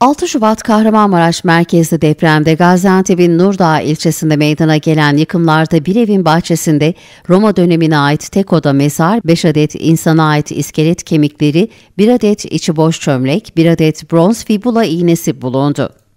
6 Şubat Kahramanmaraş merkezli depremde Gaziantep'in Nurdağ ilçesinde meydana gelen yıkımlarda bir evin bahçesinde Roma dönemine ait tek oda mezar, 5 adet insana ait iskelet kemikleri, 1 adet içi boş çömlek, 1 adet bronz fibula iğnesi bulundu.